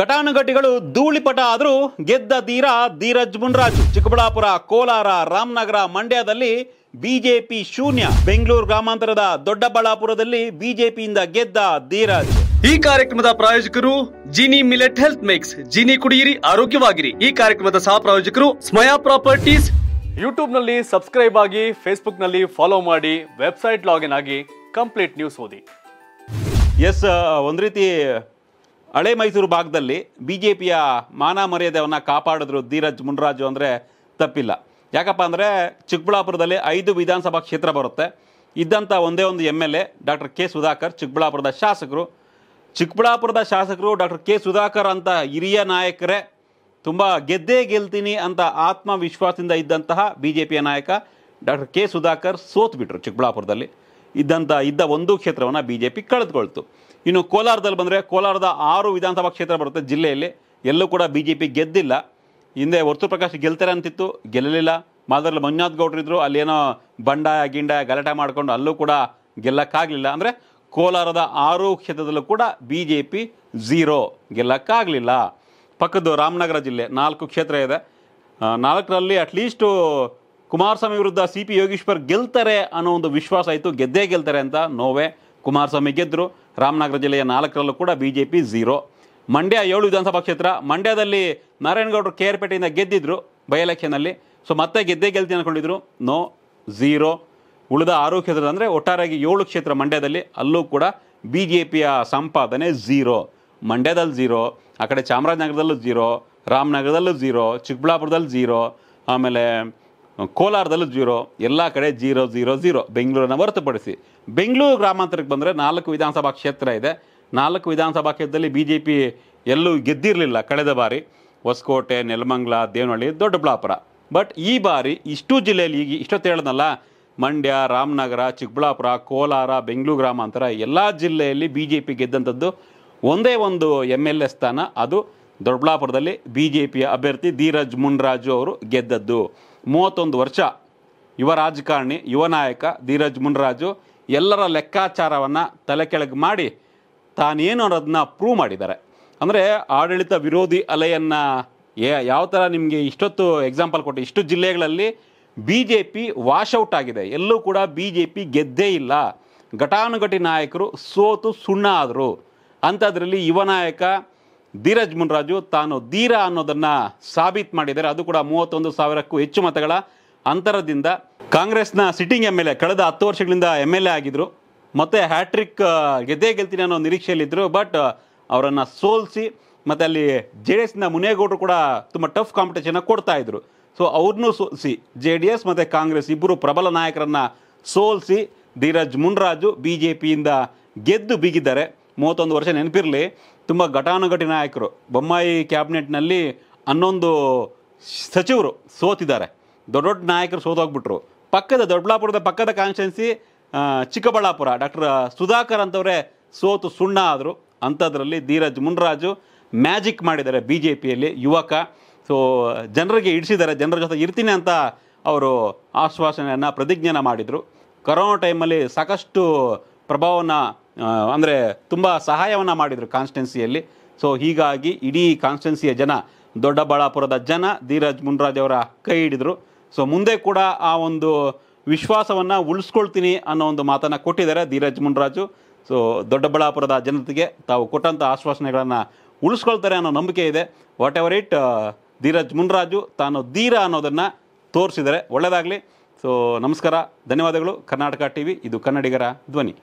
ಘಟಾನುಘಟಿಗಳು ಧೂಳಿಪಟ ಆದರೂ ಗೆದ್ದ ಧೀರ ಧೀರಜ್ ಮುನ್ರಾಜ್ ಚಿಕ್ಕಬಳ್ಳಾಪುರ ಕೋಲಾರ ರಾಮನಗರ ಮಂಡ್ಯದಲ್ಲಿ ಬಿಜೆಪಿ ಶೂನ್ಯ ಬೆಂಗಳೂರು ಗ್ರಾಮಾಂತರದ ದೊಡ್ಡಬಳ್ಳಾಪುರದಲ್ಲಿ ಬಿಜೆಪಿಯಿಂದ ಗೆದ್ದ ಧೀರಜ್ ಈ ಕಾರ್ಯಕ್ರಮದ ಪ್ರಾಯೋಜಕರು Jeeni millet health mix Jeeni ಕುಡಿಯಿರಿ ಆರೋಗ್ಯವಾಗಿರಿ ಈ ಕಾರ್ಯಕ್ರಮದ ಸಹ ಪ್ರಾಯೋಜಕರು ಸ್ಮಯಾ ಪ್ರಾಪರ್ಟೀಸ್ ಯೂಟ್ಯೂಬ್ ನಲ್ಲಿ ಸಬ್ಸ್ಕ್ರೈಬ್ ಆಗಿ ಫೇಸ್ಬುಕ್ ನಲ್ಲಿ ಫಾಲೋ ಮಾಡಿ ವೆಬ್ಸೈಟ್ ಲಾಗಿನ್ ಆಗಿ ಕಂಪ್ಲೀಟ್ ನ್ಯೂಸ್ ಓದಿ ಎಸ್ ಒಂದ್ ರೀತಿ ಹಳೆ ಮೈಸೂರು ಭಾಗದಲ್ಲಿ ಬಿ ಜೆ ಪಿಯ ಮಾನ ಮರ್ಯಾದೆಯನ್ನು ಕಾಪಾಡಿದ್ರು ಧೀರಜ್ ಮುನ್ರಾಜು ಅಂದರೆ ತಪ್ಪಿಲ್ಲ ಯಾಕಪ್ಪ ಅಂದರೆ ಚಿಕ್ಕಬಳ್ಳಾಪುರದಲ್ಲಿ ಐದು ವಿಧಾನಸಭಾ ಕ್ಷೇತ್ರ ಬರುತ್ತೆ ಇದ್ದಂಥ ಒಂದೇ ಒಂದು M L A doctor K Sudhakar ಚಿಕ್ಕಬಳ್ಳಾಪುರದ ಶಾಸಕರು ಚಿಕ್ಕಬಳ್ಳಾಪುರದ ಶಾಸಕರು ಡಾಕ್ಟರ್ ಕೆ ಸುಧಾಕರ್ ಅಂತ ಹಿರಿಯ ನಾಯಕರೇ ತುಂಬ ಗೆದ್ದೇ ಗೆಲ್ತೀನಿ ಅಂತ ಆತ್ಮವಿಶ್ವಾಸದಿಂದ ಇದ್ದಂತಹ ಬಿ ಜೆ ಪಿಯ ನಾಯಕ ಡಾಕ್ಟರ್ ಕೆ ಸುಧಾಕರ್ ಸೋತ್ಬಿಟ್ರು ಚಿಕ್ಕಬಳ್ಳಾಪುರದಲ್ಲಿ ಇದ್ದಂಥ ಇದ್ದ ಒಂದು ಕ್ಷೇತ್ರವನ್ನು ಬಿ ಜೆ ಪಿ ಕಳೆದುಕೊಳ್ತು ಇನ್ನು ಕೋಲಾರದಲ್ಲಿ ಬಂದರೆ ಕೋಲಾರದ ಆರು ವಿಧಾನಸಭಾ ಕ್ಷೇತ್ರ ಬರುತ್ತೆ ಜಿಲ್ಲೆಯಲ್ಲಿ ಎಲ್ಲೂ ಕೂಡ ಬಿ ಜೆ ಪಿ ಗೆದ್ದಿಲ್ಲ ಹಿಂದೆ ವರ್ತು ಪ್ರಕಾಶ್ ಗೆಲ್ತಾರೆ ಅಂತಿತ್ತು ಗೆಲ್ಲಲಿಲ್ಲ ಮಾದರಲ್ಲಿ ಮಂಜುನಾಥ್ ಗೌಡ್ರಿದ್ರು ಅಲ್ಲೇನೋ ಬಂಡ ಗಿಂಡ ಗಲಾಟೆ ಮಾಡಿಕೊಂಡು ಅಲ್ಲೂ ಕೂಡ ಗೆಲ್ಲಕ್ಕಾಗಲಿಲ್ಲ ಅಂದರೆ ಕೋಲಾರದ ಆರು ಕ್ಷೇತ್ರದಲ್ಲೂ ಕೂಡ ಬಿ ಜೆ ಪಿ ಝೀರೋ ಗೆಲ್ಲಕ್ಕಾಗಲಿಲ್ಲ ಪಕ್ಕದ್ದು ರಾಮನಗರ ಜಿಲ್ಲೆ ನಾಲ್ಕು ಕ್ಷೇತ್ರ ಇದೆ ನಾಲ್ಕರಲ್ಲಿ ಅಟ್ಲೀಸ್ಟು ಕುಮಾರಸ್ವಾಮಿ ವಿರುದ್ಧ ಸಿ ಪಿ ಯೋಗೀಶ್ವರ್ ಗೆಲ್ತಾರೆ ಅನ್ನೋ ಒಂದು ವಿಶ್ವಾಸ ಆಯಿತು ಗೆದ್ದೇ ಗೆಲ್ತಾರೆ ಅಂತ ನೋವೆ ಕುಮಾರಸ್ವಾಮಿ ಗೆದ್ದರು ರಾಮನಗರ ಜಿಲ್ಲೆಯ ನಾಲ್ಕರಲ್ಲೂ ಕೂಡ B J P zero Mandya ಏಳು ವಿಧಾನಸಭಾ ಕ್ಷೇತ್ರ ಮಂಡ್ಯದಲ್ಲಿ ನಾರಾಯಣಗೌಡರು ಕೆ ಆರ್ ಪೇಟೆಯಿಂದ ಗೆದ್ದಿದ್ರು ಬೈ ಎಲೆಕ್ಷನಲ್ಲಿ ಸೊ ಮತ್ತೆ ಗೆದ್ದೇ ಗೆಲ್ತೀನಿ ಅಂದ್ಕೊಂಡಿದ್ರು ನೋ ಝೀರೋ ಉಳಿದ ಆರು ಕ್ಷೇತ್ರದ ಅಂದರೆ ಒಟ್ಟಾರೆಯಾಗಿ ಏಳು ಕ್ಷೇತ್ರ ಮಂಡ್ಯದಲ್ಲಿ ಅಲ್ಲೂ ಕೂಡ ಬಿ ಜೆ ಪಿಯ ಸಂಪಾದನೆ ಝೀರೋ ಮಂಡ್ಯದಲ್ಲಿ ಝೀರೋ ಆ ಕಡೆ ಚಾಮರಾಜನಗರದಲ್ಲೂ ಝೀರೋ ರಾಮನಗರದಲ್ಲೂ ಝೀರೋ ಚಿಕ್ಕಬಳ್ಳಾಪುರದಲ್ಲಿ ಝೀರೋ ಆಮೇಲೆ ಕೋಲಾರದಲ್ಲೂ ಜೀರೋ ಎಲ್ಲ ಕಡೆ ಜೀರೋ ಜೀರೋ ಜೀರೋ ಬೆಂಗಳೂರನ್ನು ಹೊರತುಪಡಿಸಿ ಬೆಂಗಳೂರು ಗ್ರಾಮಾಂತರಕ್ಕೆ ಬಂದರೆ ನಾಲ್ಕು ವಿಧಾನಸಭಾ ಕ್ಷೇತ್ರ ಇದೆ ನಾಲ್ಕು ವಿಧಾನಸಭಾ ಕ್ಷೇತ್ರದಲ್ಲಿ ಬಿ ಜೆ ಪಿ ಎಲ್ಲೂ ಗೆದ್ದಿರಲಿಲ್ಲ ಕಳೆದ ಬಾರಿ ಹೊಸಕೋಟೆ ನೆಲಮಂಗ್ಲ ದೇವನಹಳ್ಳಿ ದೊಡ್ಡಬಳ್ಳಾಪುರ ಬಟ್ ಈ ಬಾರಿ ಇಷ್ಟು ಜಿಲ್ಲೆಯಲ್ಲಿ ಈಗ ಇಷ್ಟೊತ್ತು ಹೇಳೋದಲ್ಲ ಮಂಡ್ಯ ರಾಮನಗರ ಚಿಕ್ಕಬಳ್ಳಾಪುರ ಕೋಲಾರ ಬೆಂಗಳೂರು ಗ್ರಾಮಾಂತರ ಎಲ್ಲ ಜಿಲ್ಲೆಯಲ್ಲಿ ಬಿ ಜೆ ಪಿ ಗೆದ್ದಂಥದ್ದು ಒಂದೇ ಒಂದು ಎಮ್ ಎಲ್ ಎ ಸ್ಥಾನ ಅದು ದೊಡ್ಡಬಳ್ಳಾಪುರದಲ್ಲಿ ಬಿ ಜೆ ಪಿಯ ಅಭ್ಯರ್ಥಿ ಧೀರಜ್ ಮುನ್ರಾಜು ಅವರು ಗೆದ್ದದ್ದು ಮೂವತ್ತೊಂದು ವರ್ಷ ಯುವ ರಾಜಕಾರಣಿ ಯುವ ನಾಯಕ ಧೀರಜ್ ಮುನ್ರಾಜು ಎಲ್ಲರ ಲೆಕ್ಕಾಚಾರವನ್ನು ತಲೆ ಕೆಳಗೆ ಮಾಡಿ ತಾನೇನು ಅನ್ನೋದನ್ನ ಪ್ರೂವ್ ಮಾಡಿದ್ದಾರೆ ಅಂದರೆ ಆಡಳಿತ ವಿರೋಧಿ ಅಲೆಯನ್ನು ಯಾವ ಥರ ನಿಮಗೆ ಇಷ್ಟೊತ್ತು ಎಕ್ಸಾಂಪಲ್ ಕೊಟ್ಟು ಇಷ್ಟು ಜಿಲ್ಲೆಗಳಲ್ಲಿ ಬಿ ಜೆ ಪಿ ವಾಶೌಟ್ ಆಗಿದೆ ಎಲ್ಲೂ ಕೂಡ ಬಿ ಜೆ ಪಿ ಗೆದ್ದೇ ಇಲ್ಲ ಘಟಾನುಘಟಿ ನಾಯಕರು ಸೋತು ಸುಣ್ಣ ಆದರು ಅಂಥದ್ರಲ್ಲಿ ಯುವ ನಾಯಕ ಧೀರಜ್ ಮುನ್ರಾಜು ತಾನು ಧೀರ ಅನ್ನೋದನ್ನು ಸಾಬೀತು ಮಾಡಿದ್ದಾರೆ ಅದು ಕೂಡ ಮೂವತ್ತೊಂದು ಸಾವಿರಕ್ಕೂ ಹೆಚ್ಚು ಮತಗಳ ಅಂತರದಿಂದ ಕಾಂಗ್ರೆಸ್ನ ಸಿಟ್ಟಿಂಗ್ ಎಮ್ ಎಲ್ ಎ ಕಳೆದ ಹತ್ತು ವರ್ಷಗಳಿಂದ ಎಮ್ ಎಲ್ ಎ ಆಗಿದ್ದರು ಮತ್ತು ಹ್ಯಾಟ್ರಿಕ್ ಗೆದ್ದೇ ಗೆಲ್ತೀನಿ ಅನ್ನೋ ನಿರೀಕ್ಷೆಯಲ್ಲಿದ್ದರು ಬಟ್ ಅವರನ್ನು ಸೋಲಿಸಿ ಮತ್ತು ಅಲ್ಲಿ ಜೆ ಡಿ ಎಸ್ನ ಮುನೇಗೌಡರು ಕೂಡ ತುಂಬ ಟಫ್ ಕಾಂಪಿಟೇಷನ್ನ ಕೊಡ್ತಾ ಇದ್ರು ಸೊ ಅವ್ರನ್ನೂ ಸೋಲಿಸಿ ಜೆ ಡಿ ಎಸ್ ಮತ್ತು ಕಾಂಗ್ರೆಸ್ ಇಬ್ಬರು ಪ್ರಬಲ ನಾಯಕರನ್ನು ಸೋಲಿಸಿ ಧೀರಜ್ ಮುನ್ರಾಜು ಬಿ ಜೆ ಪಿಯಿಂದ ಗೆದ್ದು ಬಿಗಿದ್ದಾರೆ ಮೂವತ್ತೊಂದು ವರ್ಷ ನೆನಪಿರಲಿ ತುಂಬ ಘಟಾನುಘಟಿ ನಾಯಕರು ಬೊಮ್ಮಾಯಿ ಕ್ಯಾಬಿನೆಟ್ನಲ್ಲಿ ಹನ್ನೊಂದು ಸಚಿವರು ಸೋತಿದ್ದಾರೆ ದೊಡ್ಡ ದೊಡ್ಡ ನಾಯಕರು ಸೋತೋಗ್ಬಿಟ್ರು ಪಕ್ಕದ ದೊಡ್ಡಬಳ್ಳಾಪುರದ ಪಕ್ಕದ ಕಾನ್ಸ್ಟಿಟ್ಯೂನ್ಸಿ ಚಿಕ್ಕಬಳ್ಳಾಪುರ ಡಾಕ್ಟರ್ ಸುಧಾಕರ್ ಅಂತವರೇ ಸೋತು ಸುಣ್ಣ ಆದರು ಅಂಥದ್ರಲ್ಲಿ ಧೀರಜ್ ಮುನ್ರಾಜು ಮ್ಯಾಜಿಕ್ ಮಾಡಿದ್ದಾರೆ ಬಿ ಜೆ ಪಿಯಲ್ಲಿ ಯುವಕ ಸೊ ಜನರಿಗೆ ಇಡಿಸಿದ್ದಾರೆ ಜನರ ಜೊತೆ ಇರ್ತೀನಿ ಅಂತ ಅವರು ಆಶ್ವಾಸನೆಯನ್ನು ಪ್ರತಿಜ್ಞೆನ ಮಾಡಿದರು ಕೊರೋನಾ ಟೈಮಲ್ಲಿ ಸಾಕಷ್ಟು ಪ್ರಭಾವವನ್ನು ಅಂದರೆ ತುಂಬ ಸಹಾಯವನ್ನು ಮಾಡಿದರು ಕಾನ್ಸ್ಟೆನ್ಸಿಯಲ್ಲಿ ಸೊ ಹೀಗಾಗಿ ಇಡೀ ಕಾನ್ಸ್ಟೆನ್ಸಿಯ ಜನ ದೊಡ್ಡಬಳ್ಳಾಪುರದ ಜನ ಧೀರಜ್ ಮುನ್ರಾಜ್ ಕೈ ಹಿಡಿದರು ಸೊ ಮುಂದೆ ಕೂಡ ಆ ಒಂದು ವಿಶ್ವಾಸವನ್ನು ಉಳಿಸ್ಕೊಳ್ತೀನಿ ಅನ್ನೋ ಒಂದು ಮಾತನ್ನು ಕೊಟ್ಟಿದ್ದಾರೆ ಧೀರಜ್ ಮುನ್ರಾಜು ಸೊ ದೊಡ್ಡಬಳ್ಳಾಪುರದ ಜನತೆಗೆ ತಾವು ಕೊಟ್ಟಂಥ ಆಶ್ವಾಸನೆಗಳನ್ನು ಉಳಿಸ್ಕೊಳ್ತಾರೆ ಅನ್ನೋ ನಂಬಿಕೆ ಇದೆ whatever it Dheeraj Muniraju ತಾನು ಧೀರ ಅನ್ನೋದನ್ನು ತೋರಿಸಿದರೆ ಒಳ್ಳೆಯದಾಗಲಿ ಸೊ ನಮಸ್ಕಾರ ಧನ್ಯವಾದಗಳು ಕರ್ನಾಟಕ ಟಿ ವಿ ಇದು ಕನ್ನಡಿಗರ ಧ್ವನಿ